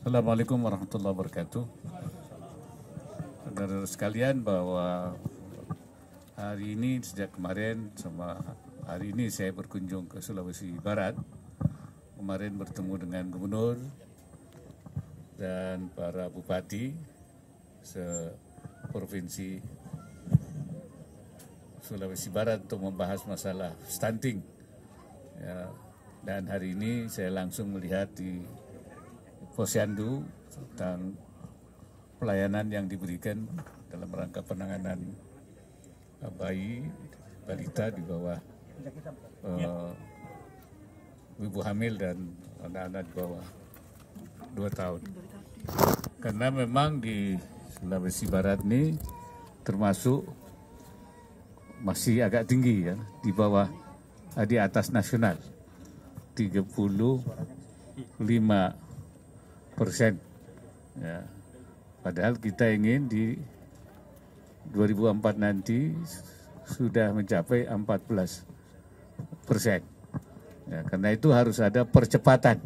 Assalamualaikum warahmatullahi wabarakatuh. Saudara sekalian bahwa hari ini sejak kemarin sama hari ini saya berkunjung ke Sulawesi Barat. Kemarin bertemu dengan gubernur dan para bupati se-provinsi Sulawesi Barat untuk membahas masalah stunting. Ya, dan hari ini saya langsung melihat di posyandu tentang pelayanan yang diberikan dalam rangka penanganan eh, bayi balita di bawah uh, ibu hamil dan anak-anak di bawah dua tahun. Karena memang di Sulawesi Barat ini termasuk masih agak tinggi ya di bawah eh, di atas nasional 35 persen. Ya. Padahal kita ingin di 2004 nanti sudah mencapai 14 persen. Ya, karena itu harus ada percepatan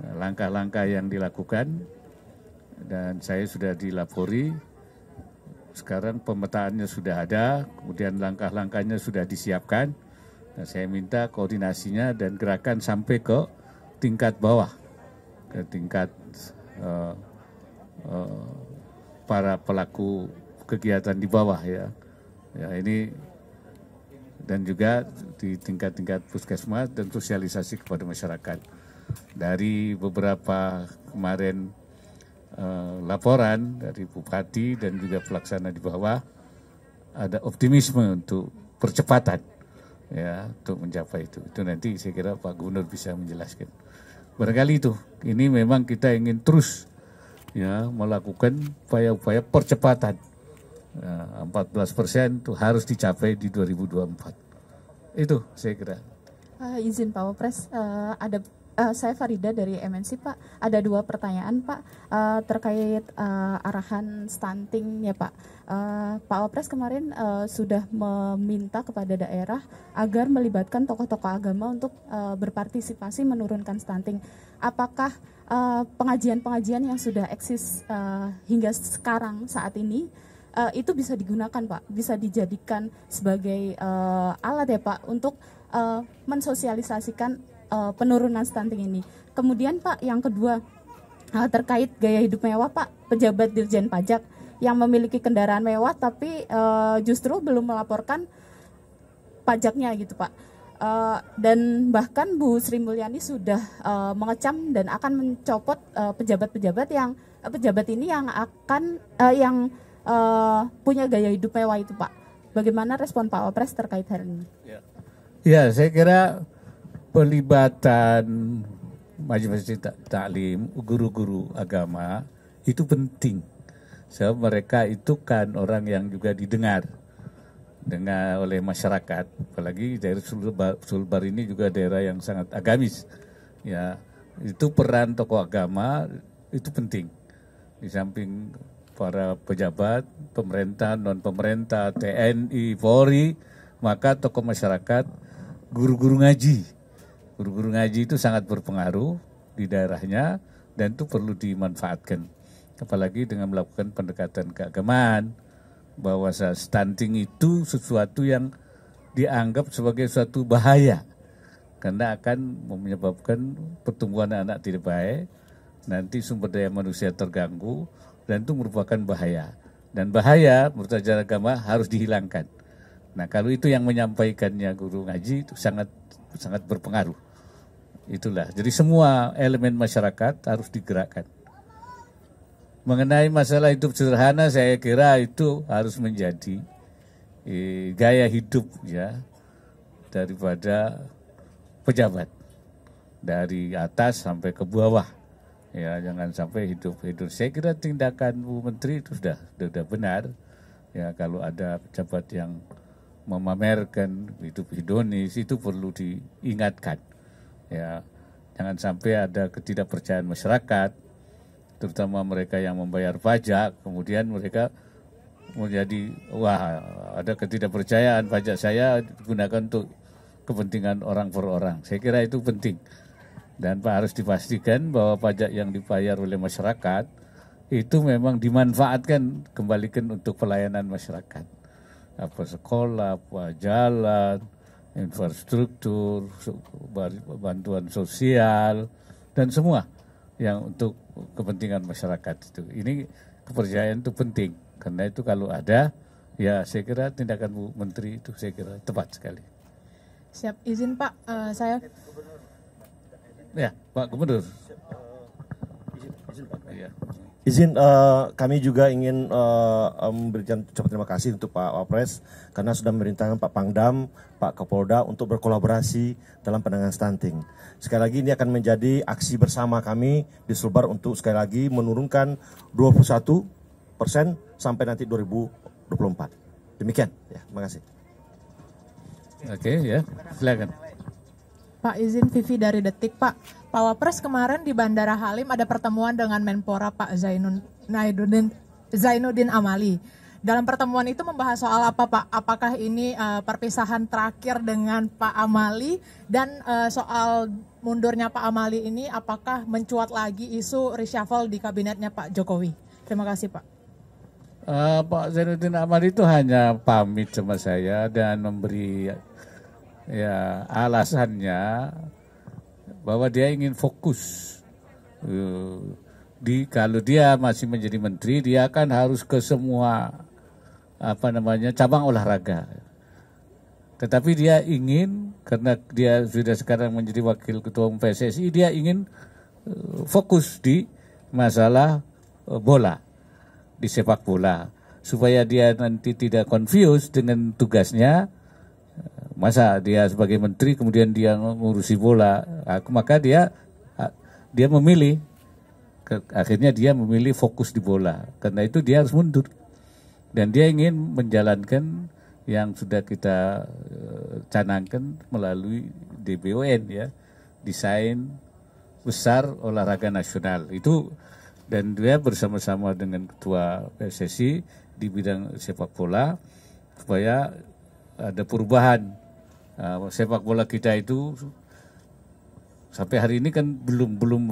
ya, langkah-langkah yang dilakukan dan saya sudah dilapori sekarang pemetaannya sudah ada kemudian langkah-langkahnya sudah disiapkan dan saya minta koordinasinya dan gerakan sampai ke tingkat bawah ke eh, tingkat uh, uh, para pelaku kegiatan di bawah ya. Ya ini dan juga di tingkat-tingkat puskesmas dan sosialisasi kepada masyarakat. Dari beberapa kemarin eh, laporan dari bupati dan juga pelaksana di bawah ada optimisme untuk percepatan ya untuk mencapai itu. Itu nanti saya kira Pak Gubernur bisa menjelaskan barangkali itu ini memang kita ingin terus ya melakukan upaya-upaya percepatan ya, 14 persen itu harus dicapai di 2024 itu saya kira uh, izin Pak Wapres uh, ada Uh, saya Farida dari MNC Pak. Ada dua pertanyaan Pak uh, terkait uh, arahan stunting ya Pak. Uh, Pak Wapres kemarin uh, sudah meminta kepada daerah agar melibatkan tokoh-tokoh agama untuk uh, berpartisipasi menurunkan stunting. Apakah pengajian-pengajian uh, yang sudah eksis uh, hingga sekarang saat ini uh, itu bisa digunakan Pak, bisa dijadikan sebagai uh, alat ya Pak untuk uh, mensosialisasikan uh, penurunan stunting ini. Kemudian Pak, yang kedua uh, terkait gaya hidup mewah Pak, pejabat Dirjen Pajak yang memiliki kendaraan mewah tapi uh, justru belum melaporkan pajaknya gitu Pak. Uh, dan bahkan Bu Sri Mulyani sudah uh, mengecam dan akan mencopot pejabat-pejabat uh, yang uh, pejabat ini yang akan uh, yang uh, punya gaya hidup mewah itu Pak. Bagaimana respon Pak Wapres terkait hal ini? ya saya kira pelibatan majelis taklim guru-guru agama itu penting sebab so, mereka itu kan orang yang juga didengar dengar oleh masyarakat apalagi daerah Sulbar, Sulbar ini juga daerah yang sangat agamis ya itu peran tokoh agama itu penting di samping para pejabat pemerintah non pemerintah TNI Polri maka tokoh masyarakat guru-guru ngaji Guru-guru ngaji itu sangat berpengaruh di daerahnya dan itu perlu dimanfaatkan. Apalagi dengan melakukan pendekatan keagamaan bahwa stunting itu sesuatu yang dianggap sebagai suatu bahaya karena akan menyebabkan pertumbuhan anak tidak baik, nanti sumber daya manusia terganggu dan itu merupakan bahaya. Dan bahaya menurut ajaran agama harus dihilangkan. Nah, kalau itu yang menyampaikannya guru ngaji itu sangat sangat berpengaruh. Itulah. Jadi semua elemen masyarakat harus digerakkan. Mengenai masalah hidup sederhana, saya kira itu harus menjadi eh, gaya hidup ya daripada pejabat dari atas sampai ke bawah. Ya, jangan sampai hidup hidup. Saya kira tindakan Bu Menteri itu sudah sudah benar. Ya, kalau ada pejabat yang memamerkan hidup hedonis itu perlu diingatkan ya jangan sampai ada ketidakpercayaan masyarakat terutama mereka yang membayar pajak kemudian mereka menjadi wah ada ketidakpercayaan pajak saya digunakan untuk kepentingan orang per orang saya kira itu penting dan Pak harus dipastikan bahwa pajak yang dibayar oleh masyarakat itu memang dimanfaatkan kembalikan untuk pelayanan masyarakat apa sekolah apa jalan infrastruktur, bantuan sosial, dan semua yang untuk kepentingan masyarakat itu. Ini kepercayaan itu penting karena itu kalau ada ya saya kira tindakan Bu Menteri itu saya kira tepat sekali. Siap izin Pak uh, saya. Ya Pak Gubernur. Eh, izin, izin Pak. Ya. Izin uh, kami juga ingin uh, memberikan ucapan terima kasih untuk Pak Wapres karena sudah memerintahkan Pak Pangdam, Pak Kapolda untuk berkolaborasi dalam penanganan stunting. Sekali lagi ini akan menjadi aksi bersama kami di Sulbar untuk sekali lagi menurunkan 21 persen sampai nanti 2024. Demikian, ya, terima kasih. Oke, ya, silakan. Pak izin Vivi dari Detik Pak. Pak Wapres kemarin di Bandara Halim ada pertemuan dengan Menpora Pak Zainun naidudin Zainuddin Amali. Dalam pertemuan itu membahas soal apa Pak? Apakah ini uh, perpisahan terakhir dengan Pak Amali dan uh, soal mundurnya Pak Amali ini apakah mencuat lagi isu reshuffle di kabinetnya Pak Jokowi? Terima kasih Pak. Uh, Pak Zainuddin Amali itu hanya pamit sama saya dan memberi Ya, alasannya bahwa dia ingin fokus. Eh, di kalau dia masih menjadi menteri, dia akan harus ke semua apa namanya cabang olahraga. Tetapi dia ingin karena dia sudah sekarang menjadi wakil ketua umum PSSI, dia ingin eh, fokus di masalah eh, bola, di sepak bola supaya dia nanti tidak confused dengan tugasnya masa dia sebagai menteri kemudian dia ngurusi bola maka dia dia memilih akhirnya dia memilih fokus di bola karena itu dia harus mundur dan dia ingin menjalankan yang sudah kita eh, canangkan melalui DBON ya desain besar olahraga nasional itu dan dia bersama-sama dengan ketua PSSI di bidang sepak bola supaya ada perubahan uh, sepak bola kita itu sampai hari ini kan belum belum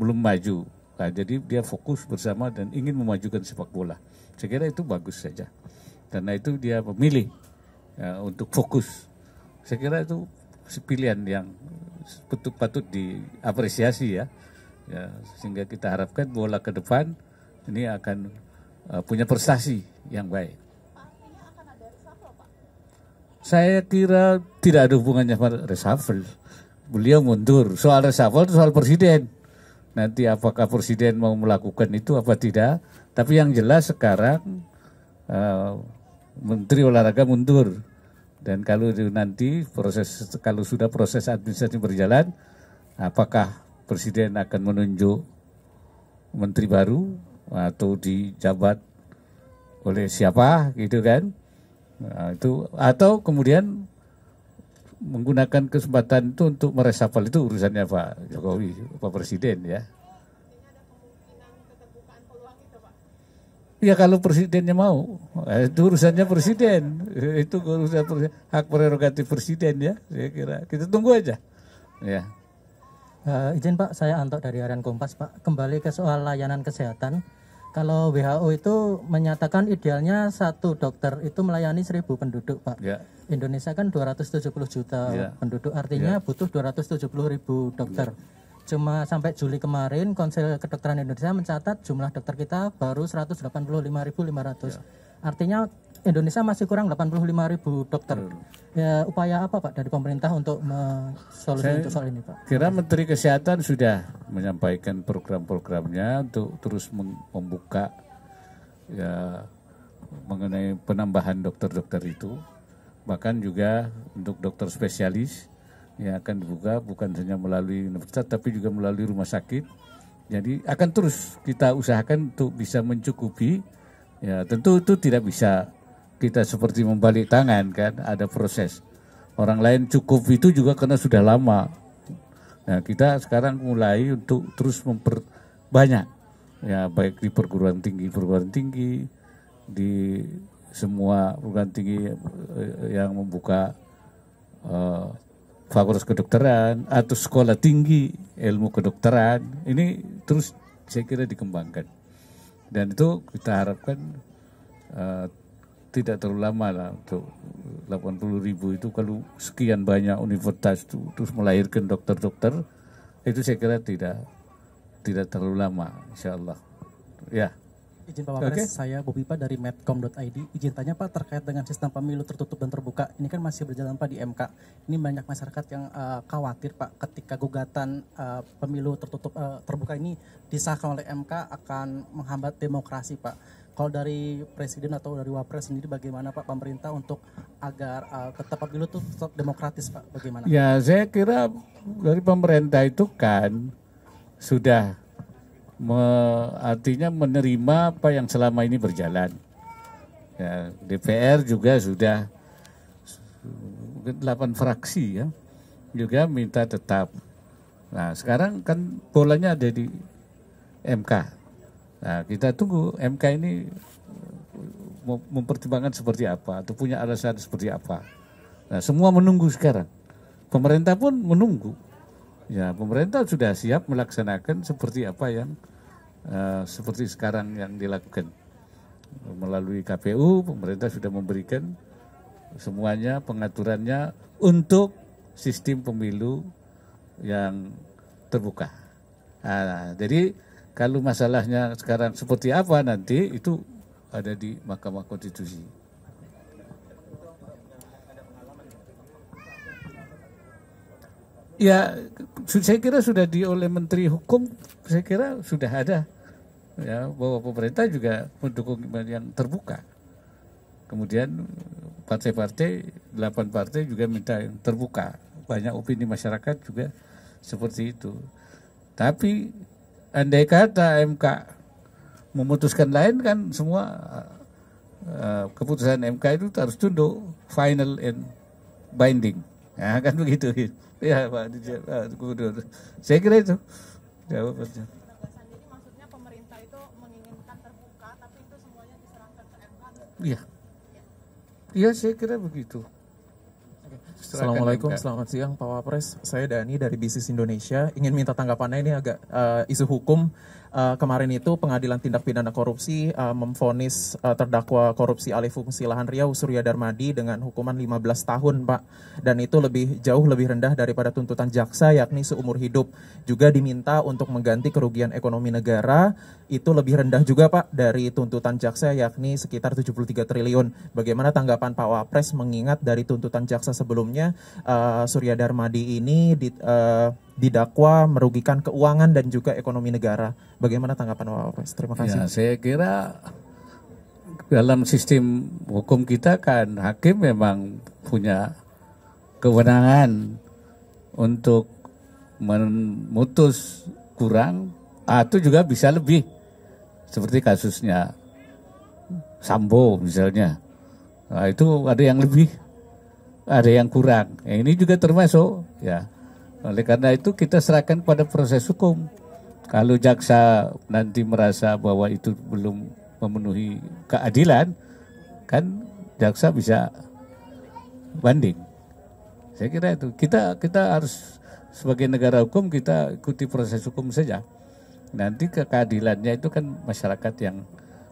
belum maju. Nah, jadi dia fokus bersama dan ingin memajukan sepak bola. Saya kira itu bagus saja. Karena itu dia memilih ya, untuk fokus. Saya kira itu pilihan yang patut patut diapresiasi ya. ya. Sehingga kita harapkan bola ke depan ini akan uh, punya prestasi yang baik. Saya kira tidak ada hubungannya sama reshuffle. Beliau mundur. Soal reshuffle itu soal presiden. Nanti apakah presiden mau melakukan itu apa tidak. Tapi yang jelas sekarang uh, Menteri Olahraga mundur. Dan kalau nanti proses kalau sudah proses administrasi berjalan, apakah Presiden akan menunjuk Menteri baru atau dijabat oleh siapa gitu kan? Nah, itu atau kemudian menggunakan kesempatan itu untuk meresapel itu urusannya Pak Jokowi, Pak Presiden ya. Ya kalau presidennya mau, eh, itu urusannya presiden, itu urusan presiden. hak prerogatif presiden ya, saya kira. Kita tunggu aja. Ya. Uh, izin Pak, saya Anto dari Harian Kompas Pak. Kembali ke soal layanan kesehatan. Kalau WHO itu menyatakan idealnya satu dokter itu melayani seribu penduduk, Pak. Ya. Indonesia kan 270 juta ya. penduduk, artinya ya. butuh 270 ribu dokter. Ya. Cuma sampai Juli kemarin, Konsil Kedokteran Indonesia mencatat jumlah dokter kita baru 185.500. Ya Artinya Indonesia masih kurang 85 ribu dokter. Hmm. Ya, upaya apa Pak dari pemerintah untuk solusi untuk soal ini Pak? Kira Menteri Kesehatan sudah menyampaikan program-programnya untuk terus membuka ya mengenai penambahan dokter-dokter itu bahkan juga untuk dokter spesialis yang akan dibuka bukan hanya melalui universitas tapi juga melalui rumah sakit jadi akan terus kita usahakan untuk bisa mencukupi Ya, tentu itu tidak bisa kita seperti membalik tangan kan, ada proses. Orang lain cukup itu juga karena sudah lama. Nah, kita sekarang mulai untuk terus memperbanyak ya baik di perguruan tinggi perguruan tinggi di semua perguruan tinggi eh, yang membuka uh, fakultas kedokteran atau sekolah tinggi ilmu kedokteran ini terus saya kira dikembangkan dan itu kita harapkan uh, tidak terlalu lama lah untuk 80 ribu itu kalau sekian banyak universitas itu terus melahirkan dokter-dokter itu saya kira tidak tidak terlalu lama insya Allah ya Izin Pak Wapres, okay. saya Bobipa dari medcom.id. Izin tanya Pak terkait dengan sistem pemilu tertutup dan terbuka. Ini kan masih berjalan Pak di MK. Ini banyak masyarakat yang uh, khawatir Pak ketika gugatan uh, pemilu tertutup uh, terbuka ini disahkan oleh MK akan menghambat demokrasi Pak kalau dari presiden atau dari wapres sendiri bagaimana Pak pemerintah untuk agar uh, tetap pemilu itu tetap demokratis Pak bagaimana? Ya saya kira dari pemerintah itu kan sudah me, artinya menerima apa yang selama ini berjalan. Ya, DPR juga sudah 8 fraksi ya juga minta tetap. Nah sekarang kan polanya ada di MK. Nah kita tunggu MK ini mempertimbangkan seperti apa atau punya alasan seperti apa. Nah semua menunggu sekarang. Pemerintah pun menunggu. Ya, pemerintah sudah siap melaksanakan seperti apa yang uh, seperti sekarang yang dilakukan. Melalui KPU, pemerintah sudah memberikan semuanya pengaturannya untuk sistem pemilu yang terbuka. Nah, jadi kalau masalahnya sekarang seperti apa nanti itu ada di Mahkamah Konstitusi. Ya, saya kira sudah di oleh Menteri Hukum, saya kira sudah ada ya bahwa pemerintah juga mendukung yang terbuka. Kemudian partai-partai, delapan partai juga minta yang terbuka. Banyak opini masyarakat juga seperti itu. Tapi andai kata MK memutuskan lain kan semua eh, keputusan MK itu harus tunduk final and binding. Ya, kan begitu. Iya, Pak Dijen. Ah, itu kudu. Saya kira itu. Jawab Pak Dijen. maksudnya pemerintah itu menginginkan terbuka, tapi itu semuanya diserahkan ke MK. Iya. Iya, saya kira begitu. Assalamualaikum, ya. selamat siang Pak Wapres. Saya Dani dari Bisnis Indonesia. Ingin minta tanggapannya ini agak uh, isu hukum. Uh, kemarin itu pengadilan tindak pidana korupsi uh, memfonis uh, terdakwa korupsi alih fungsi lahan Riau Surya Darmadi dengan hukuman 15 tahun Pak. Dan itu lebih jauh lebih rendah daripada tuntutan jaksa yakni seumur hidup. Juga diminta untuk mengganti kerugian ekonomi negara itu lebih rendah juga Pak dari tuntutan jaksa yakni sekitar 73 triliun. Bagaimana tanggapan Pak Wapres mengingat dari tuntutan jaksa sebelumnya uh, Surya Darmadi ini di, uh, didakwa merugikan keuangan dan juga ekonomi negara. Bagaimana tanggapan Pak Wapres? Terima ya, kasih. Ya, saya kira dalam sistem hukum kita kan hakim memang punya kewenangan untuk memutus kurang atau juga bisa lebih seperti kasusnya Sambo misalnya. Nah, itu ada yang lebih, ada yang kurang. Yang ini juga termasuk ya. Oleh karena itu kita serahkan pada proses hukum. Kalau jaksa nanti merasa bahwa itu belum memenuhi keadilan, kan jaksa bisa banding. Saya kira itu kita kita harus sebagai negara hukum kita ikuti proses hukum saja nanti keadilannya itu kan masyarakat yang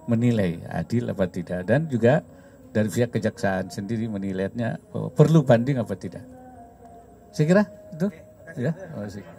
menilai adil apa tidak dan juga dari pihak kejaksaan sendiri menilainya bahwa oh, perlu banding apa tidak. Saya kira itu ya. Terima oh,